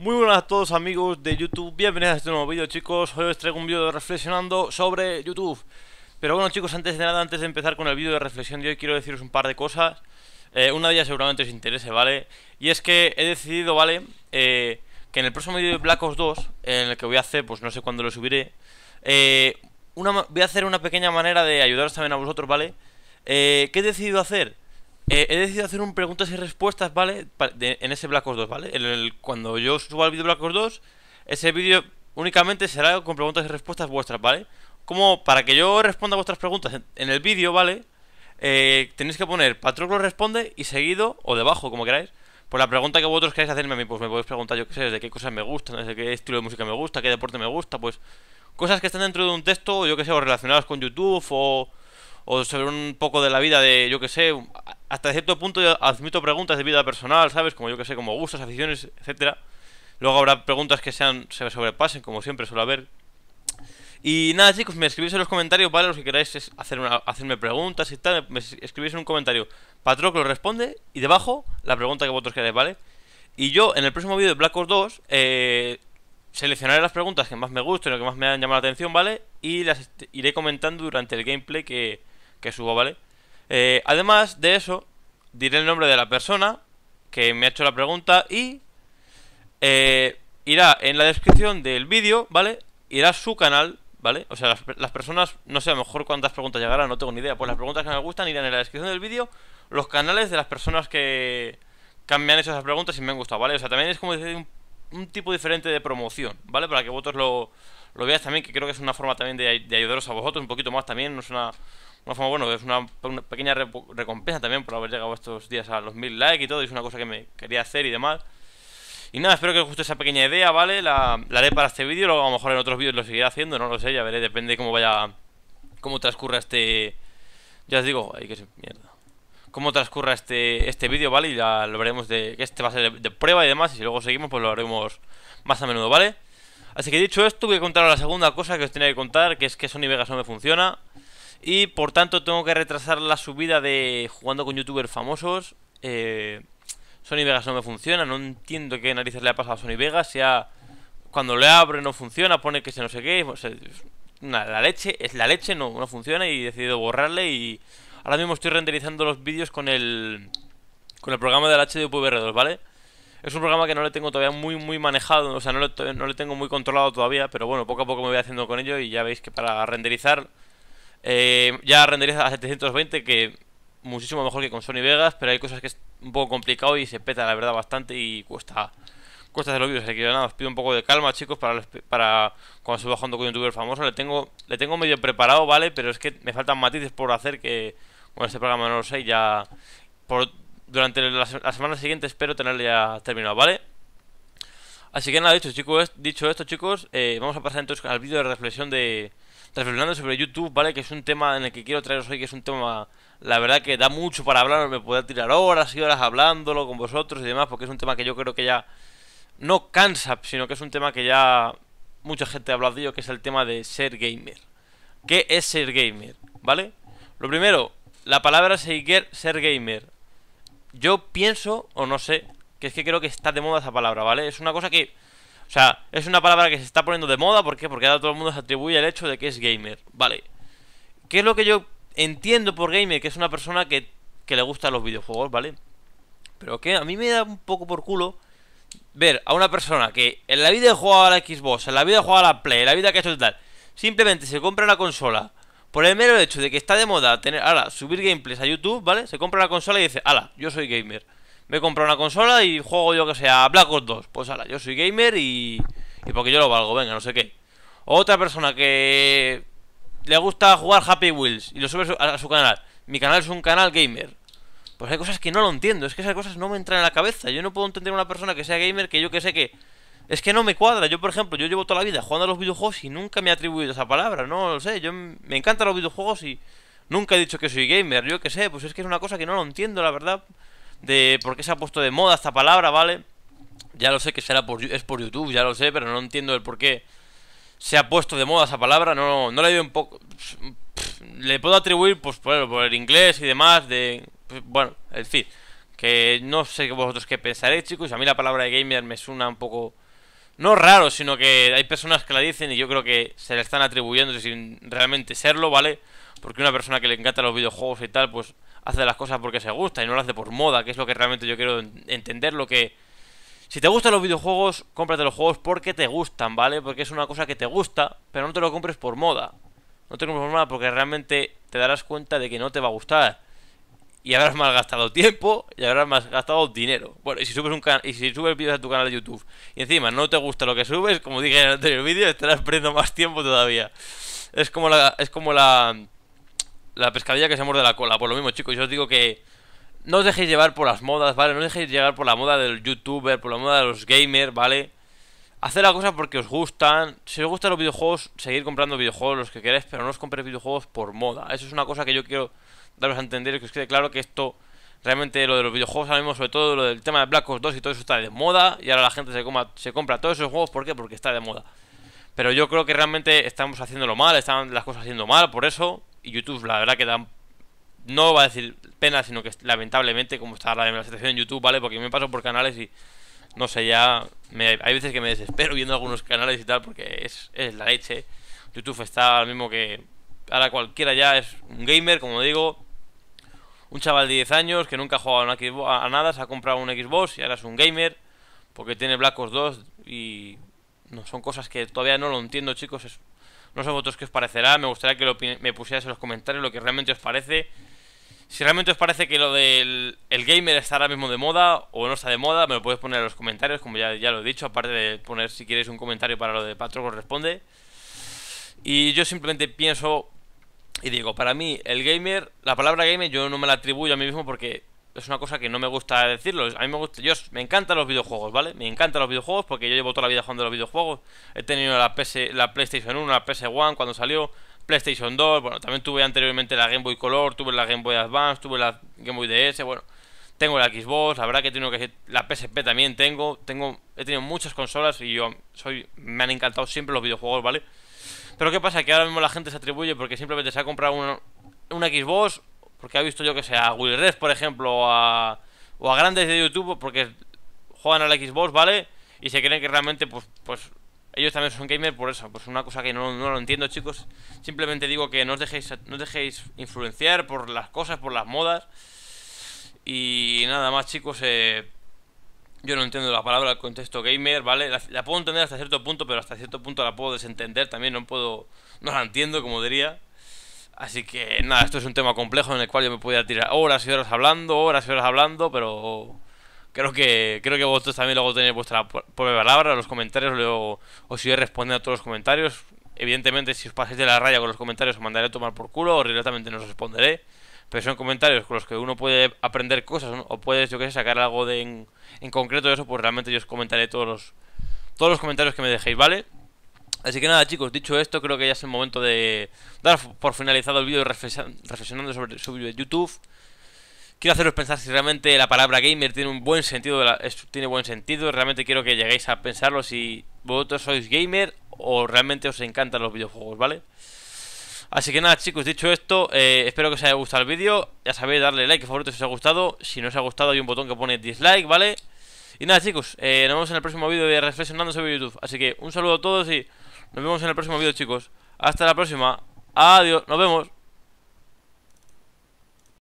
Muy buenas a todos amigos de YouTube, bienvenidos a este nuevo vídeo chicos Hoy os traigo un vídeo reflexionando sobre YouTube Pero bueno chicos, antes de nada, antes de empezar con el vídeo de reflexión de hoy Quiero deciros un par de cosas eh, Una de ellas seguramente os interese, ¿vale? Y es que he decidido, ¿vale? Eh, que en el próximo vídeo de Black Ops 2 En el que voy a hacer, pues no sé cuándo lo subiré eh, una, Voy a hacer una pequeña manera de ayudaros también a vosotros, ¿vale? ¿Qué he decidido hacer? Eh, he decidido hacer un preguntas y respuestas, ¿vale? en ese Black Ops 2, ¿vale? El, cuando yo suba el vídeo Black Ops 2, ese vídeo únicamente será con preguntas y respuestas vuestras, ¿vale? Como para que yo responda vuestras preguntas en, el vídeo, ¿vale? Eh, tenéis que poner Patroclo responde y seguido, o debajo, como queráis, por pues la pregunta que vosotros queráis hacerme a mí, pues me podéis preguntar, yo qué sé, de qué cosas me gustan, de qué estilo de música me gusta, qué deporte me gusta, pues cosas que están dentro de un texto, yo qué sé, o relacionadas con YouTube, o, o sobre un poco de la vida de, yo qué sé, hasta cierto punto admito preguntas de vida personal, ¿sabes? Como yo que sé, como gustos, aficiones, etcétera. Luego habrá preguntas que sean se sobrepasen, como siempre suele haber. Y nada, chicos, me escribís en los comentarios, ¿vale? Los que queráis hacer una, hacerme preguntas y tal, me escribís en un comentario. Patroclo responde y debajo la pregunta que vosotros queráis, ¿vale? Y yo en el próximo vídeo de Black Ops 2 eh, seleccionaré las preguntas que más me gusten o que más me han llamado la atención, ¿vale? Y las iré comentando durante el gameplay que, que subo, ¿vale? Eh, además de eso, diré el nombre de la persona que me ha hecho la pregunta y eh, irá en la descripción del vídeo, ¿vale? Irá su canal, ¿vale? O sea, las, personas, no sé a lo mejor cuántas preguntas llegarán, no tengo ni idea. Pues las preguntas que me gustan irán en la descripción del vídeo, los canales de las personas que, cambian me han hecho esas preguntas y me han gustado, ¿vale? O sea, también es como decir un, un tipo diferente de promoción, ¿vale? Para que vosotros lo lo veáis también, que creo que es una forma también de, ayudaros a vosotros un poquito más también. No es una, una forma, bueno, es una, pequeña recompensa también por haber llegado estos días a los mil likes y todo. Y es una cosa que me quería hacer y demás. Y nada, espero que os guste esa pequeña idea, ¿vale? La, haré para este vídeo, luego a lo mejor en otros vídeos lo seguiré haciendo, no lo sé, ya veré, depende cómo vaya. cómo transcurra este. Ya os digo, ay que ser mierda. Cómo transcurra este, este vídeo, ¿vale? Y ya lo veremos de. que este va a ser de, prueba y demás, y si luego seguimos, pues lo haremos más a menudo, ¿vale? Así que dicho esto, voy a contar la segunda cosa que os tenía que contar, que es que Sony Vegas no me funciona. Y por tanto tengo que retrasar la subida de jugando con youtubers famosos. Eh, Sony Vegas no me funciona, no entiendo qué narices le ha pasado a Sony Vegas. Ya cuando le abre no funciona, pone que se no sé qué. la leche, es la leche, no, no funciona y he decidido borrarle. Y ahora mismo estoy renderizando los vídeos con el, con el programa del HDPVR2, ¿vale? Es un programa que no le tengo todavía muy, muy manejado, o sea, no le, no tengo muy controlado todavía, pero bueno, poco a poco me voy haciendo con ello y ya veis que para renderizar, eh, ya renderiza a 720, que muchísimo mejor que con Sony Vegas, pero hay cosas que es un poco complicado y se peta la verdad bastante y cuesta cuesta hacer los vídeos, así que nada, os pido un poco de calma, chicos, para, para cuando va bajando con un youtuber famoso, le tengo, le tengo medio preparado, ¿vale? Pero es que me faltan matices por hacer que, con este programa no lo sé, ya por, durante la, semana siguiente espero tenerlo ya terminado, ¿vale? Así que nada, dicho, chicos, dicho esto, chicos, eh, vamos a pasar entonces al vídeo de reflexión de... Reflexionando sobre YouTube, ¿vale? Que es un tema en el que quiero traeros hoy, que es un tema, la verdad que da mucho para hablar, me puedo tirar horas y horas hablándolo con vosotros y demás, porque es un tema que yo creo que ya no cansa, sino que es un tema que ya mucha gente ha hablado de ello, que es el tema de ser gamer. ¿Qué es ser gamer? ¿Vale? Lo primero, la palabra seguir ser gamer yo pienso, o no sé, que es que creo que está de moda esa palabra, ¿vale? Es una cosa que... O sea, es una palabra que se está poniendo de moda, ¿por qué? Porque ahora todo el mundo se atribuye el hecho de que es gamer, ¿vale? ¿Qué es lo que yo entiendo por gamer? Que es una persona que, que le gustan los videojuegos, ¿vale? Pero que a mí me da un poco por culo ver a una persona que en la vida de jugar a la Xbox, en la vida de jugar a la Play, en la vida que ha hecho tal, simplemente se compra una consola por el mero hecho de que está de moda tener, ahora, subir gameplays a YouTube, ¿vale? Se compra la consola y dice, ala, yo soy gamer. Me compro una consola y juego yo que sea Black Ops 2. Pues ala, yo soy gamer y, y porque yo lo valgo, venga, no sé qué. otra persona que le gusta jugar Happy Wheels y lo sube a su canal. Mi canal es un canal gamer. Pues hay cosas que no lo entiendo, es que esas cosas no me entran en la cabeza. Yo no puedo entender a una persona que sea gamer que yo que sé que es que no me cuadra. Yo, por ejemplo, yo llevo toda la vida jugando a los videojuegos y nunca me he atribuido esa palabra. No lo sé. Yo me encantan los videojuegos y nunca he dicho que soy gamer. Yo qué sé. Pues es que es una cosa que no lo entiendo, la verdad. De por qué se ha puesto de moda esta palabra, ¿vale? Ya lo sé que será por, es por YouTube, ya lo sé, pero no entiendo el por qué se ha puesto de moda esa palabra. No, no le veo un poco. le puedo atribuir, pues, por, el inglés y demás. De, pues, bueno, en fin. Que no sé vosotros qué pensaréis, chicos. A mí la palabra de gamer me suena un poco no raro, sino que hay personas que la dicen y yo creo que se le están atribuyendo sin realmente serlo, ¿vale? Porque una persona que le encanta los videojuegos y tal, pues hace las cosas porque se gusta y no lo hace por moda, que es lo que realmente yo quiero entender, lo que... Si te gustan los videojuegos, cómprate los juegos porque te gustan, ¿vale? Porque es una cosa que te gusta, pero no te lo compres por moda. No te lo compres por moda porque realmente te darás cuenta de que no te va a gustar y habrás malgastado tiempo y habrás malgastado dinero. Bueno, y si subes un y si subes vídeos a tu canal de YouTube y encima no te gusta lo que subes, como dije en el anterior vídeo, estarás perdiendo más tiempo todavía. Es como la es como la la pescadilla que se muerde la cola, por lo mismo, chicos, yo os digo que no os dejéis llevar por las modas, ¿vale? No os dejéis llevar por la moda del youtuber, por la moda de los gamers, ¿vale? hacer la cosa porque os gustan. Si os gustan los videojuegos, seguir comprando videojuegos los que queréis, pero no os compréis videojuegos por moda. Eso es una cosa que yo quiero daros a entender que os quede claro que esto, realmente lo de los videojuegos ahora mismo, sobre todo lo del tema de Black Ops 2 y todo eso está de moda. Y ahora la gente se, se compra todos esos juegos, ¿por qué? Porque está de moda. Pero yo creo que realmente estamos haciéndolo mal, están las cosas haciendo mal, por eso. Y YouTube, la verdad que da, no va a decir pena, sino que lamentablemente, como está la, la situación en YouTube, ¿vale? Porque me paso por canales y no sé, ya hay veces que me desespero viendo algunos canales y tal porque es, es la leche. YouTube está al mismo que ahora cualquiera ya es un gamer, como digo, un chaval de 10 años que nunca ha jugado a, a nada, se ha comprado un Xbox y ahora es un gamer porque tiene Black Ops 2 y no son cosas que todavía no lo entiendo, chicos. no sé vosotros qué os parecerá, me gustaría que me pusierais en los comentarios lo que realmente os parece si realmente os parece que lo del gamer está ahora mismo de moda o no está de moda, me lo podéis poner en los comentarios, como ya, ya lo he dicho, aparte de poner si queréis un comentario para lo de Patro corresponde. Y yo simplemente pienso y digo, para mí el gamer, la palabra gamer yo no me la atribuyo a mí mismo porque es una cosa que no me gusta decirlo. A mí me gusta, yo me encantan los videojuegos, ¿vale? Me encantan los videojuegos porque yo llevo toda la vida jugando a los videojuegos. He tenido la PS, la PlayStation 1, la PS1 cuando salió, PlayStation 2, bueno, también tuve anteriormente la Game Boy Color, tuve la Game Boy Advance, tuve la Game Boy DS, bueno, tengo la Xbox, la verdad que tengo que la PSP también tengo, tengo he tenido muchas consolas y yo soy me han encantado siempre los videojuegos, ¿vale? Pero qué pasa que ahora mismo la gente se atribuye porque simplemente se ha comprado una, una Xbox porque ha visto yo que sea a Will por ejemplo, o a, o a grandes de YouTube porque juegan a la Xbox, ¿vale? Y se creen que realmente pues pues ellos también son gamer por eso, pues una cosa que no, no lo entiendo, chicos. Simplemente digo que no os dejéis, no dejéis influenciar por las cosas, por las modas. Y nada más, chicos, eh, yo no entiendo la palabra, el contexto gamer, ¿vale? La, puedo entender hasta cierto punto, pero hasta cierto punto la puedo desentender también, no puedo, no la entiendo, como diría. Así que nada, esto es un tema complejo en el cual yo me podía tirar horas y horas hablando, horas y horas hablando, pero creo que creo que vosotros también luego tenéis vuestra propia palabra, los comentarios, luego os iré respondiendo a todos los comentarios. Evidentemente, si os pasáis de la raya con los comentarios, os mandaré a tomar por culo o directamente no os responderé. Pero son comentarios con los que uno puede aprender cosas o puedes, yo qué sé, sacar algo en, concreto de eso, pues realmente yo os comentaré todos los, todos los comentarios que me dejéis, ¿vale? Así que nada chicos, dicho esto, creo que ya es el momento de dar por finalizado el vídeo reflexionando sobre, sobre YouTube quiero haceros pensar si realmente la palabra gamer tiene un buen sentido, tiene buen sentido, realmente quiero que lleguéis a pensarlo si vosotros sois gamer o realmente os encantan los videojuegos, ¿vale? Así que nada chicos, dicho esto, eh, espero que os haya gustado el vídeo, ya sabéis, darle like, favorito si os ha gustado, si no os ha gustado hay un botón que pone dislike, ¿vale? Y nada chicos, eh, nos vemos en el próximo vídeo de Reflexionando sobre YouTube, así que un saludo a todos y nos vemos en el próximo vídeo chicos, hasta la próxima, adiós, nos vemos.